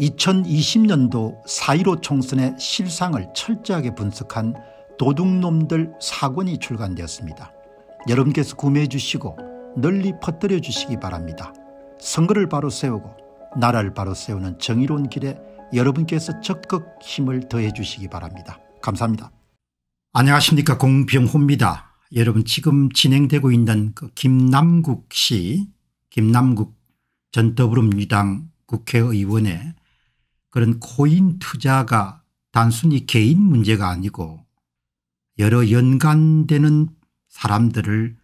2020년도 4.15 총선의 실상을 철저하게 분석한 도둑놈들 사권이 출간되었습니다. 여러분께서 구매해 주시고 널리 퍼뜨려 주시기 바랍니다. 선거를 바로 세우고 나라를 바로 세우는 정의로운 길에 여러분께서 적극 힘을 더해 주시기 바랍니다. 감사합니다. 안녕하십니까 공병호입니다. 여러분 지금 진행되고 있는 그 김남국 씨 김남국 전 더불어민주당 국회의원의 그런 코인 투자가 단순히 개인 문제가 아니고 여러 연관되는 사람들을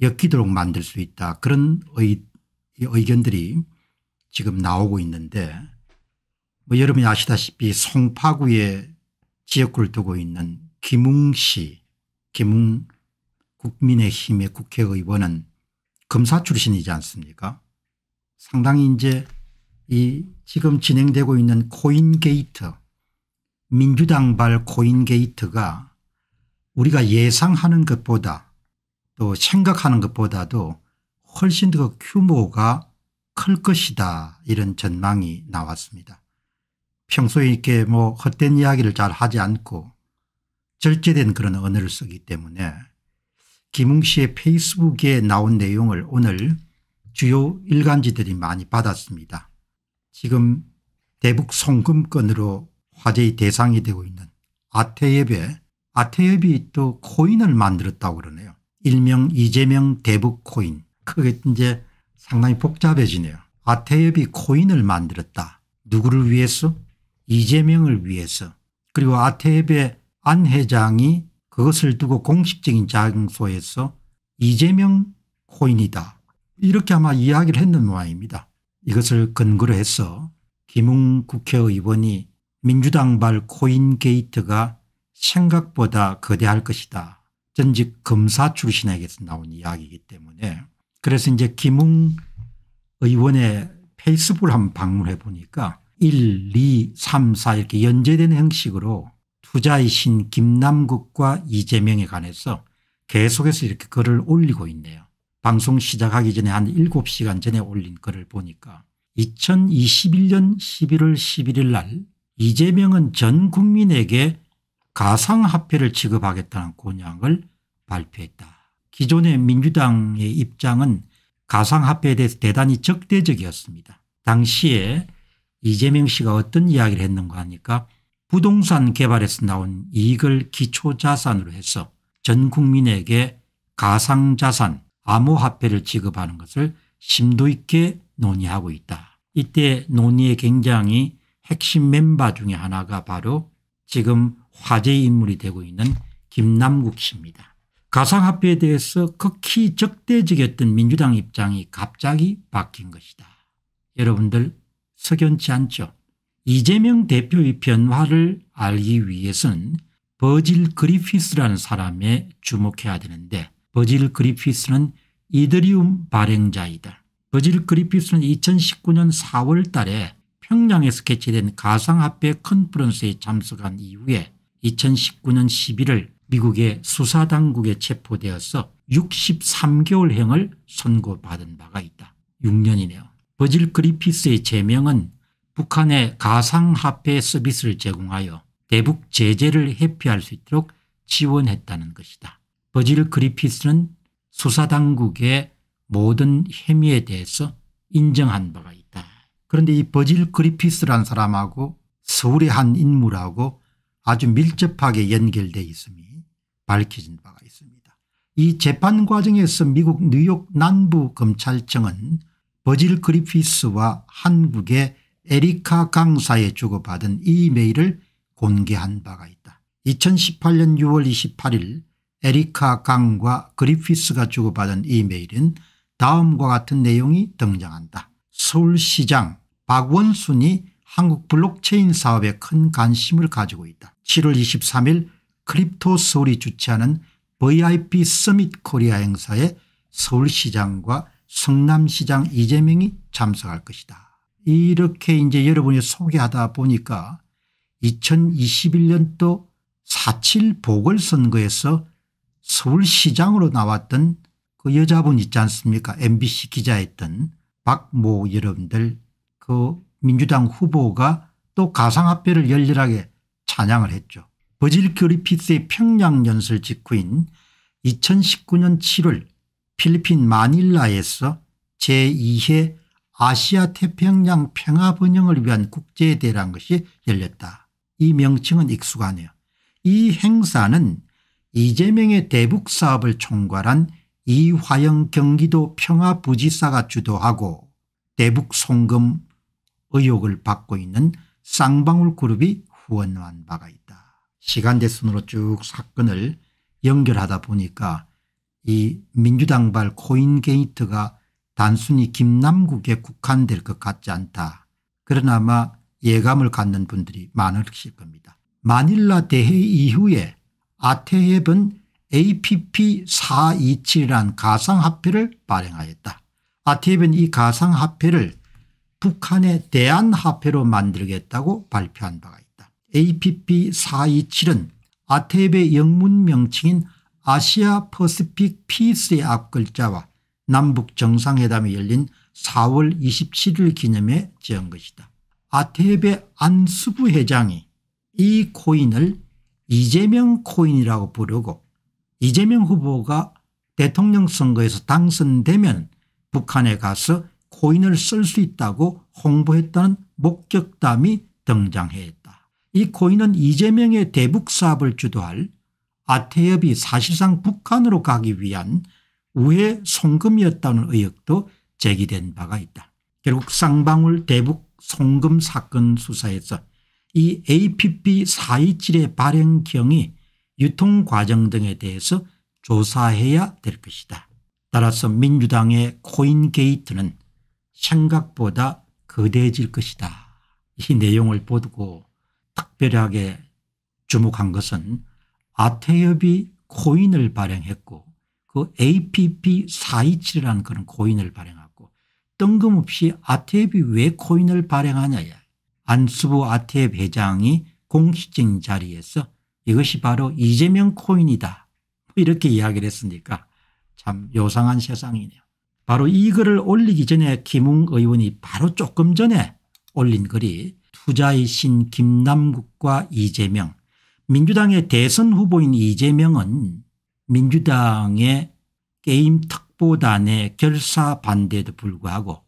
엮이도록 만들 수 있다 그런 의, 견들이 지금 나오고 있는데 뭐 여러분이 아시다시피 송파구에 지역구를 두고 있는 김웅 씨 김웅 국민의힘의 국회의원은 검사 출신이지 않습니까 상당히 이제 이 지금 진행되고 있는 코인 게이트 민주당발 코인 게이트가 우리가 예상하는 것보다 또 생각하는 것보다도 훨씬 더 규모가 클 것이다 이런 전망이 나왔습니다. 평소에 이렇게 뭐 헛된 이야기를 잘 하지 않고 절제된 그런 언어를 쓰기 때문에 김웅 씨의 페이스북에 나온 내용을 오늘 주요 일간지들이 많이 받았습니다. 지금 대북 송금건으로 화제의 대상이 되고 있는 아태엽에 아태엽이 또 코인을 만들었다고 그러네요. 일명 이재명 대북 코인. 그게 이제 상당히 복잡해지네요. 아태엽이 코인을 만들었다. 누구를 위해서? 이재명을 위해서. 그리고 아태엽의 안 회장이 그것을 두고 공식적인 장소에서 이재명 코인이다. 이렇게 아마 이야기를 했는 모양입니다. 이것을 근거로 해서 김웅 국회의원이 민주당발 코인 게이트가 생각보다 거대할 것이다. 전직 검사 출신에게서 나온 이야기이기 때문에 그래서 이제 김웅 의원의 페이스북을 한번 방문해 보니까 1, 2, 3, 4 이렇게 연재된 형식으로 투자의 신 김남국과 이재명에 관해서 계속해서 이렇게 글을 올리고 있네요. 방송 시작하기 전에 한 7시간 전에 올린 글을 보니까 2021년 11월 11일 날 이재명은 전 국민에게 가상화폐를 지급하겠다는 공약을 발표했다. 기존의 민주당의 입장은 가상화폐에 대해서 대단히 적대적이었습니다. 당시에 이재명 씨가 어떤 이야기를 했는가 하니까 부동산 개발에서 나온 이익을 기초자산으로 해서 전 국민에게 가상자산 암호화폐를 지급하는 것을 심도 있게 논의하고 있다. 이때 논의의 굉장히 핵심 멤버 중에 하나가 바로 지금 화제의 인물이 되고 있는 김남국 씨입니다. 가상화폐에 대해서 극히 적대적이었던 민주당 입장이 갑자기 바뀐 것이다. 여러분들 석연치 않죠. 이재명 대표의 변화를 알기 위해서는 버질 그리피스라는 사람에 주목해야 되는데 버질 그리피스는 이드리움 발행자이다. 버질 그리피스는 2019년 4월 달에 평양에서 개최된 가상화폐 컨퍼런스에 참석한 이후에 2019년 11월 미국의 수사당국에 체포되어서 63개월형을 선고받은 바가 있다. 6년이네요. 버질 그리피스의 제명은 북한의 가상화폐 서비스를 제공하여 대북 제재를 회피할 수 있도록 지원했다는 것이다. 버질 그리피스는 수사당국의 모든 혐의에 대해서 인정한 바가 있다. 그런데 이 버질 그리피스란 사람하고 서울의 한 인물하고 아주 밀접하게 연결되어 있음이 밝혀진 바가 있습니다. 이 재판 과정에서 미국 뉴욕 남부검찰청은 버질 그리피스와 한국의 에리카 강사에 주고받은 이메일을 공개한 바가 있다. 2018년 6월 28일 에리카 강과 그리피스가 주고받은 이메일은 다음과 같은 내용이 등장한다. 서울시장 박원순이 한국 블록체인 사업에 큰 관심을 가지고 있다. 7월 23일 크립토 서울이 주최하는 VIP 서밋 코리아 행사에 서울시장과 성남시장 이재명이 참석할 것이다. 이렇게 이제 여러분이 소개하다 보니까 2021년도 4.7 보궐선거에서 서울시장으로 나왔던 그 여자분 있지 않습니까 mbc 기자였던 박모 여러분들 그 민주당 후보가 또 가상화폐를 열렬하게 찬양을 했죠. 버질 그리피스의 평양 연설 직후인 2019년 7월 필리핀 마닐라에서 제2회 아시아 태평양 평화 번영을 위한 국제대회란 것이 열렸다. 이 명칭은 익숙하네요. 이 행사는 이재명의 대북 사업을 총괄한 이화영 경기도 평화부지사가 주도하고 대북 송금 의혹을 받고 있는 쌍방울 그룹이 후원한 바가 있다. 시간대 순으로 쭉 사건을 연결하다 보니까 이 민주당발 코인 게이트가 단순히 김남국에 국한될 것 같지 않다. 그러나 아마 예감을 갖는 분들이 많으실 겁니다. 마닐라 대회 이후에 아테협은 APP427이란 가상화폐를 발행하였다. 아테협은이 가상화폐를 북한의 대한화폐로 만들겠다고 발표한 바가 있다. APP427은 아테협의 영문 명칭인 아시아 퍼스픽 피스의 앞글자와 남북 정상회담이 열린 4월 27일 기념에 지은 것이다. 아테협의 안수부 회장이 이 코인을 이재명 코인이라고 부르고 이재명 후보가 대통령 선거에서 당선되면 북한에 가서 코인을 쓸 수 있다고 홍보했다는 목격담이 등장했다. 이 코인은 이재명의 대북 사업을 주도할 아태협이 사실상 북한으로 가기 위한 우회 송금이었다는 의혹도 제기된 바가 있다. 결국 쌍방울 대북 송금 사건 수사에서 이 APP 427의 발행경이 유통 과정 등에 대해서 조사해야 될 것이다. 따라서 민주당의 코인 게이트는 생각보다 거대해질 것이다. 이 내용을 보고 특별하게 주목한 것은 아태협이 코인을 발행했고 그 APP427이라는 그런 코인을 발행하고 뜬금없이 아태협이 왜 코인을 발행하냐야 안수부 아태 회장이 공식적인 자리에서 이것이 바로 이재명 코인이다 뭐 이렇게 이야기를 했으니까 참 요상한 세상이네요. 바로 이 글을 올리기 전에 김웅 의원이 바로 조금 전에 올린 글이 투자의 신 김남국과 이재명 민주당의 대선 후보인 이재명은 민주당의 게임 특보단의 결사 반대에도 불구하고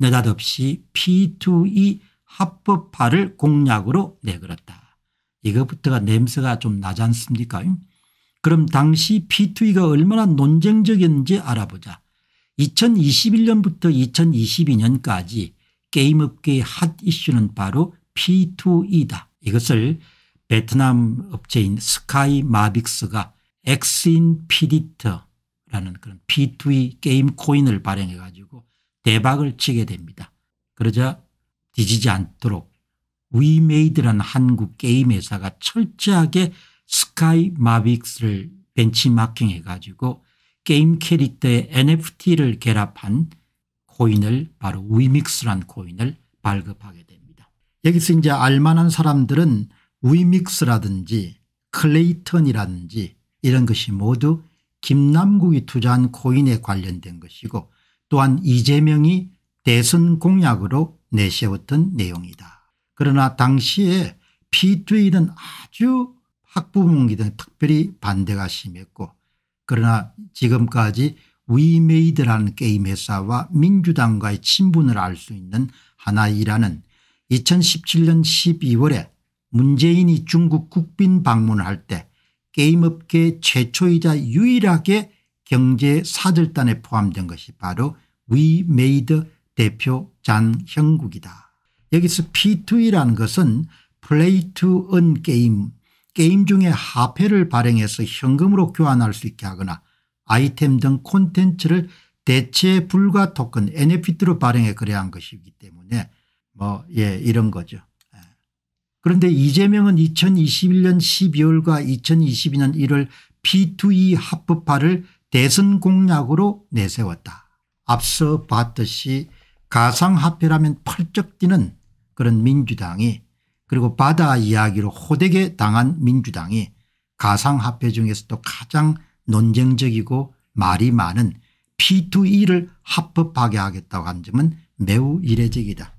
느닷없이 P2E 합법화를 공약으로 내걸었다. 이것부터가 냄새가 좀 나지 않습니까? 그럼 당시 P2E가 얼마나 논쟁적이었는지 알아보자. 2021년부터 2022년까지 게임업계의 핫 이슈는 바로 P2E다. 이것을 베트남 업체인 스카이 마빅스가 엑스인 피디터라는 그런 P2E 게임 코인을 발행해 가지고 대박을 치게 됩니다. 그러자 뒤지지 않도록 위메이드란 한국 게임 회사가 철저하게 스카이 마빅스를 벤치마킹해 가지고 게임 캐릭터의 NFT를 결합한 코인을 바로 위믹스란 코인을 발급하게 됩니다. 여기서 이제 알만한 사람들은 위믹스라든지 클레이턴이라든지 이런 것이 모두 김남국이 투자한 코인에 관련된 것이고 또한 이재명이 대선 공약으로 내세웠던 내용이다. 그러나 당시에 PJ는 아주 학부모기들 특별히 반대가 심했고 그러나 지금까지 위메이드라는 게임 회사와 민주당과의 친분을 알 수 있는 하나이라는 2017년 12월에 문재인이 중국 국빈 방문을 할 때 게임업계 최초이자 유일하게 경제 사절단에 포함된 것이 바로 위메이드 대표 잔형국이다 여기서 P2E라는 것은 플레이 투언 게임 게임 중에 화폐를 발행해서 현금으로 교환할 수 있게 하거나 아이템 등 콘텐츠를 대체 불과 토큰 NFT로 발행해 거래한 것이기 때문에 뭐 예 이런 거죠. 예. 그런데 이재명은 2021년 12월과 2022년 1월 P2E 합법화를 대선 공약으로 내세웠다. 앞서 봤듯이 가상화폐라면 펄쩍 뛰는 그런 민주당이 그리고 바다 이야기로 호되게 당한 민주당이 가상화폐 중에서도 가장 논쟁적이고 말이 많은 P2E를 합법하게 하겠다고 한 점은 매우 이례적이다.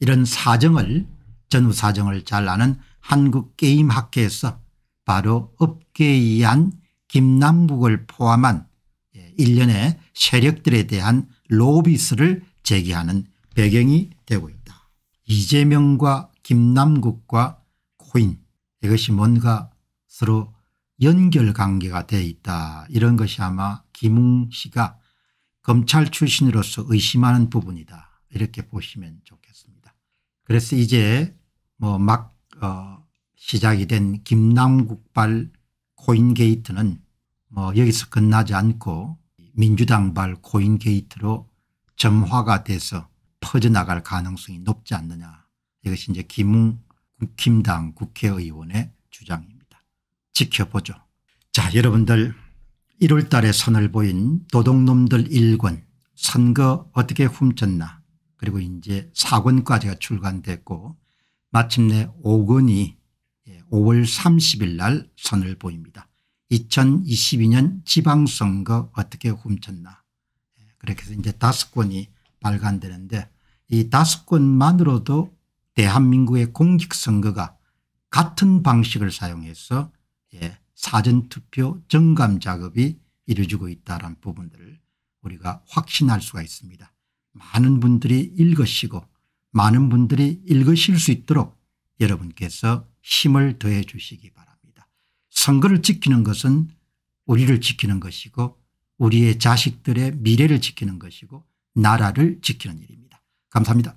이런 사정을 전후 사정을 잘 아는 한국게임학회에서 바로 업계에 의한 김남국을 포함한 예, 일련의 세력들에 대한 로비스를 제기하는 배경이 되고 있다. 이재명과 김남국과 코인 이것이 뭔가 서로 연결관계가 되어 있다 이런 것이 아마 김웅 씨가 검찰 출신으로서 의심하는 부분이다 이렇게 보시면 좋겠습니다. 그래서 이제 뭐막 어 시작이 된 김남국발 코인게이트는 뭐 여기서 끝나지 않고 민주당발 코인게이트로 점화가 돼서 퍼져나갈 가능성이 높지 않느냐 이것이 이제 김웅 국힘당 국회의원의 주장입니다. 지켜보죠. 자 여러분들 1월 달에 선을 보인 도둑놈들 1권 선거 어떻게 훔쳤나 그리고 이제 4권까지가 출간됐고 마침내 5권이 5월 30일 날 선을 보입니다. 2022년 지방선거 어떻게 훔쳤나 그렇게 해서 이제 다섯 권이 발간되는데 이 다섯 권만으로도 대한민국의 공직선거가 같은 방식을 사용해서 예, 사전투표 정감 작업이 이루어지고 있다는 부분들을 우리가 확신할 수가 있습니다. 많은 분들이 읽으시고 많은 분들이 읽으실 수 있도록 여러분께서 힘을 더해 주시기 바랍니다. 선거를 지키는 것은 우리를 지키는 것이고 우리의 자식들의 미래를 지키는 것이고 나라를 지키는 일입니다. 감사합니다.